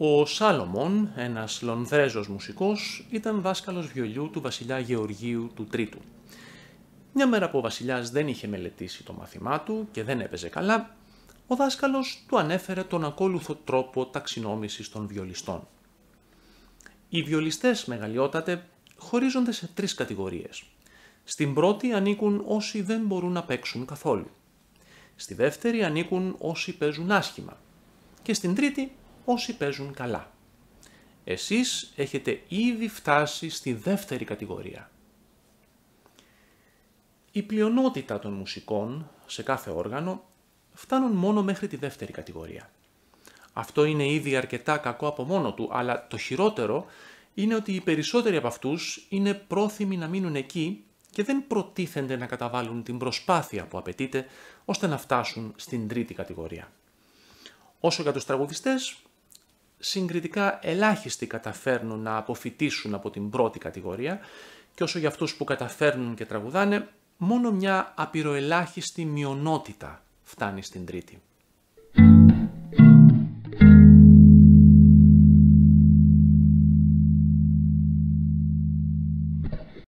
Ο Σάλομον, ένας Λονδρέζος μουσικός, ήταν δάσκαλος βιολιού του βασιλιά Γεωργίου του Τρίτου. Μια μέρα που ο βασιλιάς δεν είχε μελετήσει το μάθημά του και δεν έπαιζε καλά, ο δάσκαλος του ανέφερε τον ακόλουθο τρόπο ταξινόμησης των βιολιστών. Οι βιολιστές μεγαλειότατε χωρίζονται σε τρεις κατηγορίες. Στην πρώτη ανήκουν όσοι δεν μπορούν να παίξουν καθόλου. Στη δεύτερη ανήκουν όσοι παίζουν άσχημα. Και στην τρίτη όσοι παίζουν καλά. Εσείς έχετε ήδη φτάσει στη δεύτερη κατηγορία. Η πλειονότητα των μουσικών σε κάθε όργανο φτάνουν μόνο μέχρι τη δεύτερη κατηγορία. Αυτό είναι ήδη αρκετά κακό από μόνο του, αλλά το χειρότερο είναι ότι οι περισσότεροι από αυτούς είναι πρόθυμοι να μείνουν εκεί και δεν προτίθενται να καταβάλουν την προσπάθεια που απαιτείται ώστε να φτάσουν στην τρίτη κατηγορία. Όσο για τους τραγουδιστές, συγκριτικά ελάχιστοι καταφέρνουν να αποφυτίσουν από την πρώτη κατηγορία και όσο για αυτούς που καταφέρνουν και τραγουδάνε, μόνο μια απειροελάχιστη μειονότητα φτάνει στην τρίτη.